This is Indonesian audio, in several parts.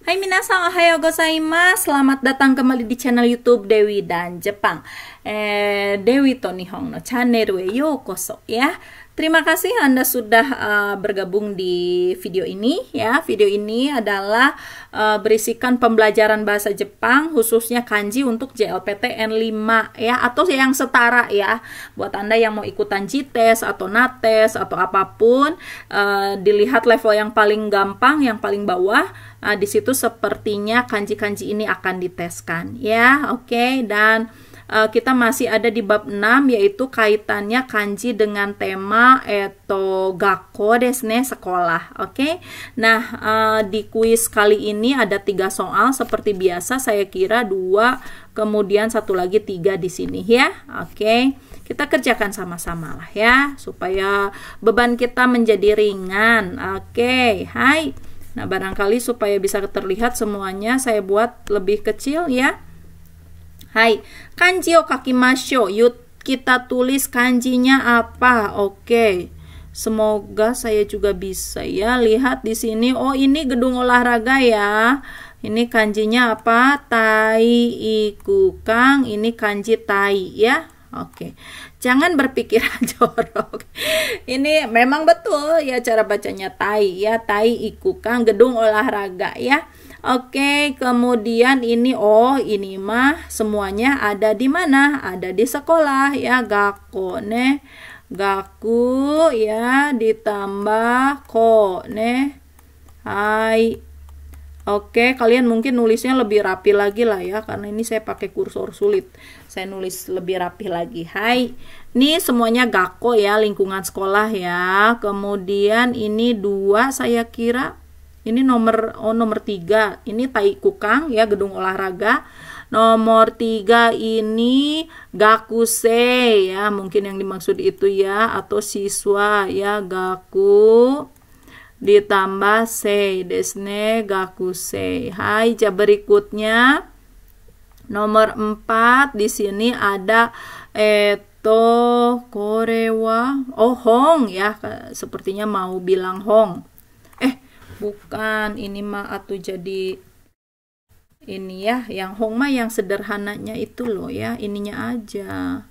Hai minasan, ohayou gozaimasu. Selamat datang kembali di channel YouTube Dewi dan Jepang. Eh, Dewi to Nihon no channel we yokoso ya. Terima kasih Anda sudah uh, bergabung di video ini ya. Video ini adalah uh, berisikan pembelajaran bahasa Jepang khususnya kanji untuk JLPT n 5 ya atau yang setara ya. Buat Anda yang mau ikutan JITES atau NATES atau apapun uh, dilihat level yang paling gampang yang paling bawah uh, di situ sepertinya kanji-kanji ini akan diteskan ya. Oke okay? dan Eh, kita masih ada di bab 6 yaitu kaitannya kanji dengan tema eto gakko desne sekolah. Oke. Okay? Nah, eh, di kuis kali ini ada tiga soal seperti biasa saya kira dua kemudian satu lagi tiga di sini ya. Oke. Okay? Kita kerjakan sama-sama lah ya supaya beban kita menjadi ringan. Oke. Okay. Hai. Nah, barangkali supaya bisa terlihat semuanya saya buat lebih kecil ya Hai, kanji o kakimasho. yuk kita tulis kanjinya apa? Oke. Okay. Semoga saya juga bisa ya lihat di sini. Oh, ini gedung olahraga ya. Ini kanjinya apa? Tai iku kang Ini kanji tai ya. Oke. Okay. Jangan berpikiran jorok. Ini memang betul ya cara bacanya tai ya, tai iku kang gedung olahraga ya. Oke, kemudian ini oh ini mah semuanya ada di mana? Ada di sekolah ya gakko ne gaku ya ditambah ko ne hai Oke, kalian mungkin nulisnya lebih rapi lagi lah ya, karena ini saya pakai kursor sulit. Saya nulis lebih rapi lagi. Hai, ini semuanya gako ya, lingkungan sekolah ya. Kemudian ini dua saya kira ini nomor oh nomor tiga ini Kukang ya gedung olahraga. Nomor tiga ini Gakuse ya, mungkin yang dimaksud itu ya atau siswa ya Gaku ditambah sei desne gakuse. Hai, ja berikutnya nomor empat di sini ada eh to korewa oh hong ya sepertinya mau bilang hong bukan ini mah atau jadi ini ya yang hong mah yang sederhananya itu loh ya ininya aja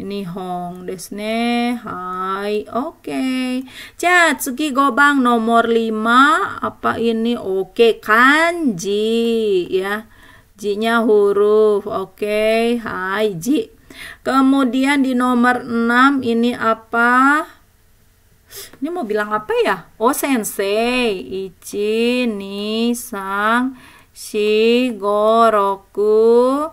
ini hong desne hai oke okay. chat suki gobang nomor 5 apa ini oke okay, kanji ya J-nya huruf oke okay. hai ji kemudian di nomor 6 ini apa ini mau bilang apa ya? Oh, sensei. Ichi ni sang shi goroku.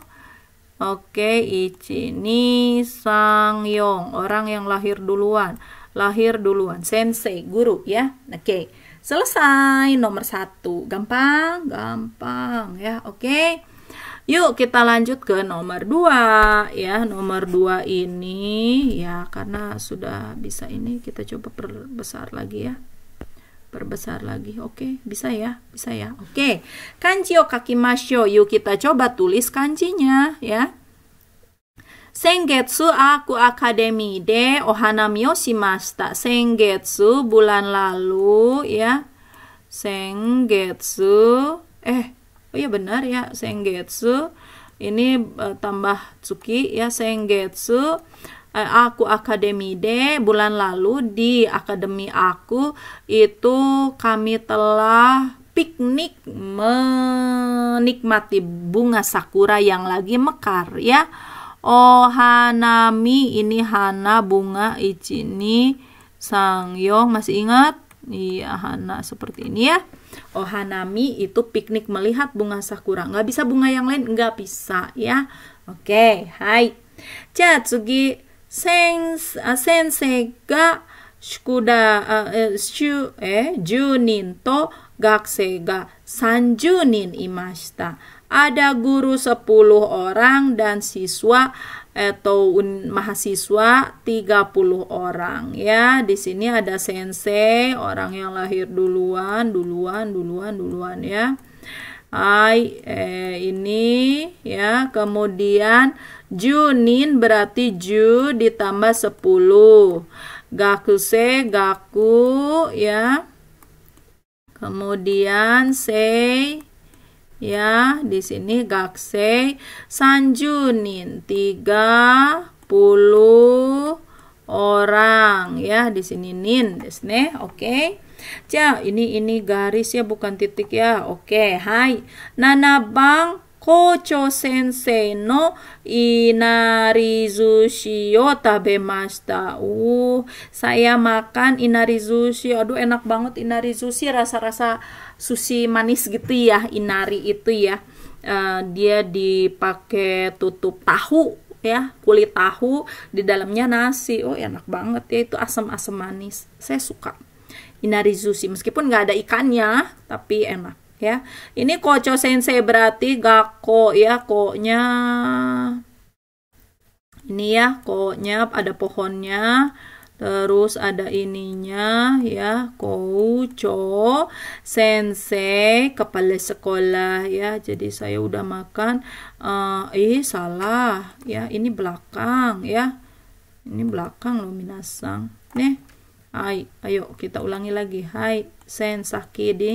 Oke, ichi ni sang yong. Orang yang lahir duluan. Lahir duluan. Sensei, guru ya. Oke. Selesai nomor satu. Gampang, gampang ya. Oke. Yuk kita lanjut ke nomor 2 ya. Nomor 2 ini ya karena sudah bisa ini kita coba perbesar lagi ya. Perbesar lagi. Oke, bisa ya? Bisa ya. Oke. Kanji o kakimasyo. Yuk kita coba tulis kanjinya ya. Sengetsu aku akademi de ohanami o shimashita. Sengetsu bulan lalu ya. Sengetsu eh oh iya benar ya sengetsu ini uh, tambah tsuki ya sengetsu eh, aku akademi de bulan lalu di akademi aku itu kami telah piknik menikmati bunga sakura yang lagi mekar ya oh hanami ini hana bunga ichini sangyong masih ingat iya hana seperti ini ya Ohanami itu piknik melihat bunga sakura. Nggak bisa bunga yang lain? Nggak bisa ya. Oke, hai. Ja, tsugi sense eh, sensei ga shukuda eh, eh, shu, eh, junin to gakusei ga sanjunin imashita. Ada guru 10 orang dan siswa un, mahasiswa 30 orang ya. Di sini ada sensei, orang yang lahir duluan, duluan, duluan, duluan ya. Hai eh, ini ya. Kemudian Junin berarti Ju ditambah 10. Gakuse, gaku ya. Kemudian sei ya di sini gaksei sanjunin 30 orang ya di sini nin desne oke okay. ja ini ini garis ya bukan titik ya oke okay, hai Bang Kocho sensei no inarizushi yo, tabemashita. Uh, saya makan inarizushi. Aduh enak banget inarizushi rasa-rasa sushi manis gitu ya inari itu ya uh, dia dipakai tutup tahu ya kulit tahu di dalamnya nasi oh enak banget ya itu asam-asam manis saya suka inari sushi meskipun nggak ada ikannya tapi enak ya ini koco sensei berarti gakko ya koknya ini ya koknya ada pohonnya terus ada ininya ya koucho sensei kepala sekolah ya jadi saya udah makan uh, eh salah ya ini belakang ya ini belakang loh minasang nih ayo kita ulangi lagi hai sensei kidi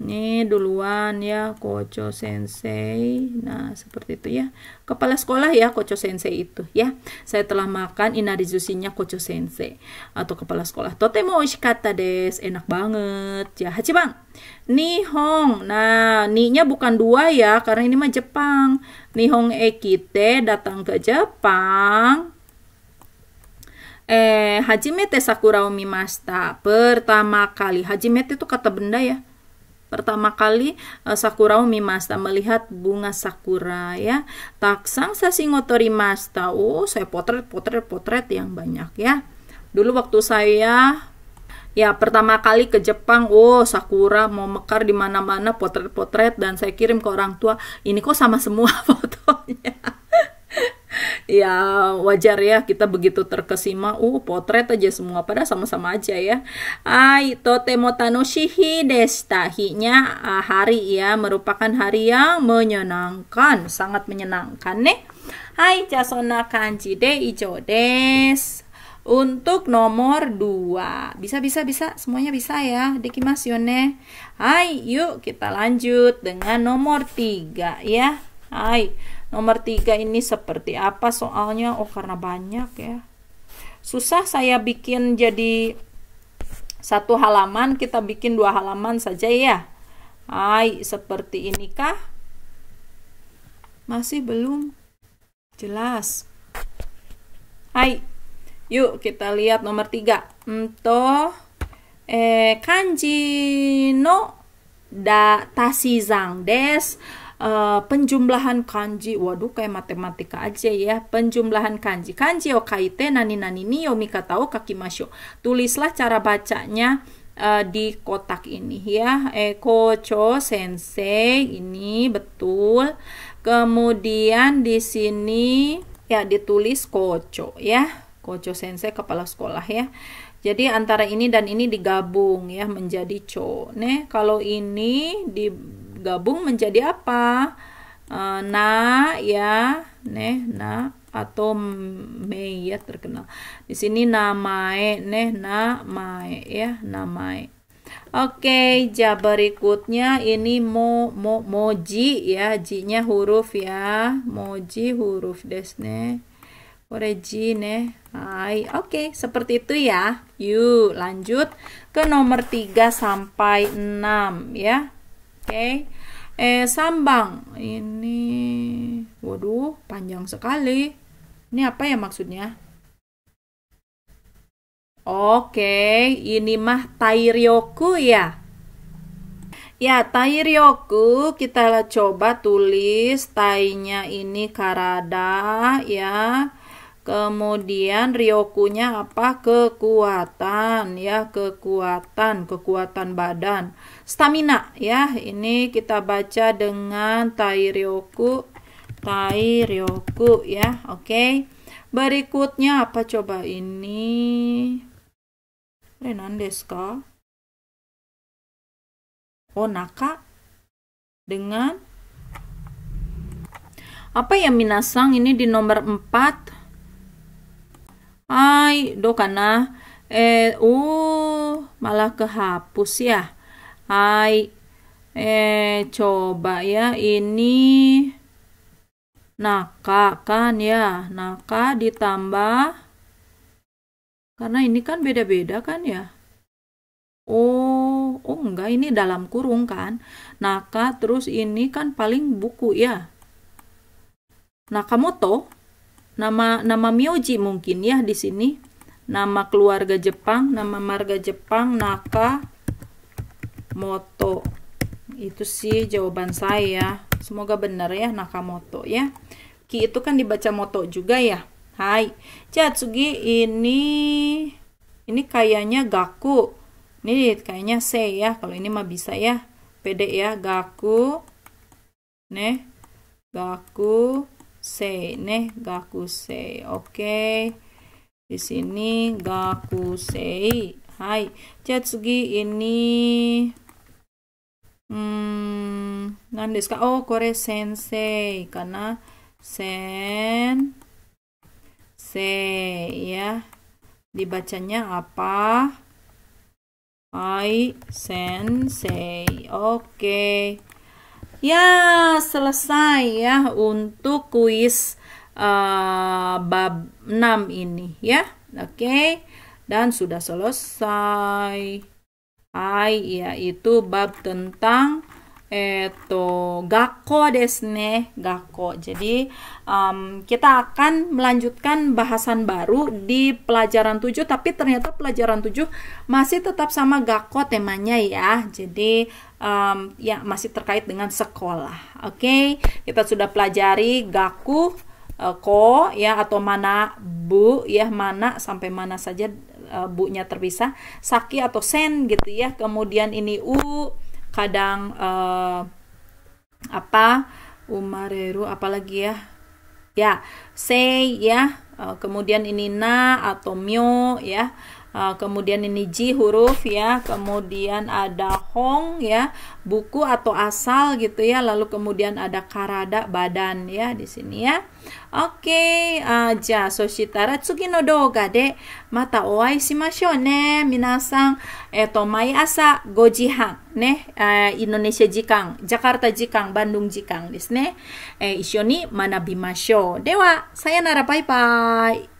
ini duluan ya koco Sensei. Nah, seperti itu ya. Kepala sekolah ya koco Sensei itu ya. Saya telah makan inari inarizusinya koco Sensei atau kepala sekolah. Totemo oishikata des. Enak banget ya. bang Nihong. Nah, Ninya bukan dua ya karena ini mah Jepang. Nihong ekite datang ke Jepang eh hajimete sakura umimasta pertama kali hajimete itu kata benda ya Pertama kali uh, sakura masta melihat bunga sakura ya. tak Taksang ngotori masta. Oh, saya potret-potret-potret yang banyak ya. Dulu waktu saya ya pertama kali ke Jepang, oh sakura mau mekar di mana-mana potret-potret dan saya kirim ke orang tua. Ini kok sama semua fotonya ya wajar ya kita begitu terkesima uh potret aja semua pada sama-sama aja ya ai totemo tanoshihi deshita hinya ah, hari ya merupakan hari yang menyenangkan sangat menyenangkan nih hai jasona kanji de ijo des untuk nomor 2 bisa bisa bisa semuanya bisa ya dekimasione hai yuk kita lanjut dengan nomor 3 ya hai nomor tiga ini seperti apa soalnya oh karena banyak ya susah saya bikin jadi satu halaman kita bikin dua halaman saja ya hai seperti inikah masih belum jelas hai yuk kita lihat nomor tiga ento eh kanji no da tasizang des Eh, penjumlahan kanji waduh kayak matematika aja ya penjumlahan kanji kanji o oh, kaite nani nani ni yo kaki masyo tulislah cara bacanya uh, di kotak ini ya Eko Cho Sensei ini betul kemudian di sini ya ditulis koco ya koco Sensei kepala sekolah ya jadi antara ini dan ini digabung ya menjadi co nih kalau ini di gabung menjadi apa? Eh, na ya, neh na atau mei ya terkenal. Di sini namae neh na mae ya namae. Oke, jabarikutnya ja berikutnya ini mo mo moji ya, jinya huruf ya, moji huruf des desne. Oreji neh. Hai, oke, okay, seperti itu ya. Yuk, lanjut ke nomor 3 sampai 6 ya. Oke. Okay. Eh sambang. Ini waduh, panjang sekali. Ini apa ya maksudnya? Oke, okay. ini mah tairyoku ya. Ya, tairyoku kita coba tulis tainya ini karada ya. Kemudian ryokunya apa? Kekuatan ya, kekuatan, kekuatan badan stamina ya. Ini kita baca dengan tai ryoku, ya. Oke. Okay. Berikutnya apa coba ini? Renandes Oh, Onaka dengan apa ya minasang ini di nomor 4 Hai, do kana eh uh malah kehapus ya. Hai. Eh, coba ya ini naka kan ya. Naka ditambah karena ini kan beda-beda kan ya. Oh, oh enggak ini dalam kurung kan. Naka terus ini kan paling buku ya. Nakamoto nama nama mioji mungkin ya di sini. Nama keluarga Jepang, nama marga Jepang, Naka Moto itu sih jawaban saya semoga benar ya Nakamoto ya Ki itu kan dibaca moto juga ya Hai Chatsugi ini ini kayaknya Gaku ini kayaknya C ya kalau ini mah bisa ya Pede ya Gaku Nih Gaku C Nih Gaku C Oke di sini Gaku C Hai Chatsugi ini Mm, oh, sensei ya Dibacanya apa? I sensei. Oke. Okay. Ya, selesai ya untuk kuis uh, bab 6 ini ya. Oke. Okay. Dan sudah selesai. Hai, yaitu bab tentang Eto, eh, gakko desne, gakko. Jadi, um, kita akan melanjutkan bahasan baru di pelajaran 7, tapi ternyata pelajaran 7 masih tetap sama gakko temanya ya. Jadi, um, ya masih terkait dengan sekolah. Oke, okay? kita sudah pelajari gaku, eh, ko ya atau mana bu ya mana sampai mana saja uh, bunya terpisah saki atau sen gitu ya kemudian ini u kadang uh, apa umareru apalagi ya ya c ya uh, kemudian ini na atau mio ya Ah, kemudian ini ji huruf ya, kemudian ada hong ya, buku atau asal gitu ya, lalu kemudian ada karada badan ya di sini ya. Oke, aja ah, soshitara tsuki no douga de mata oai shimashou ne minasan. Eto eh, mai asa goji ne eh, indonesia jakarta bandung eh dewa bye bye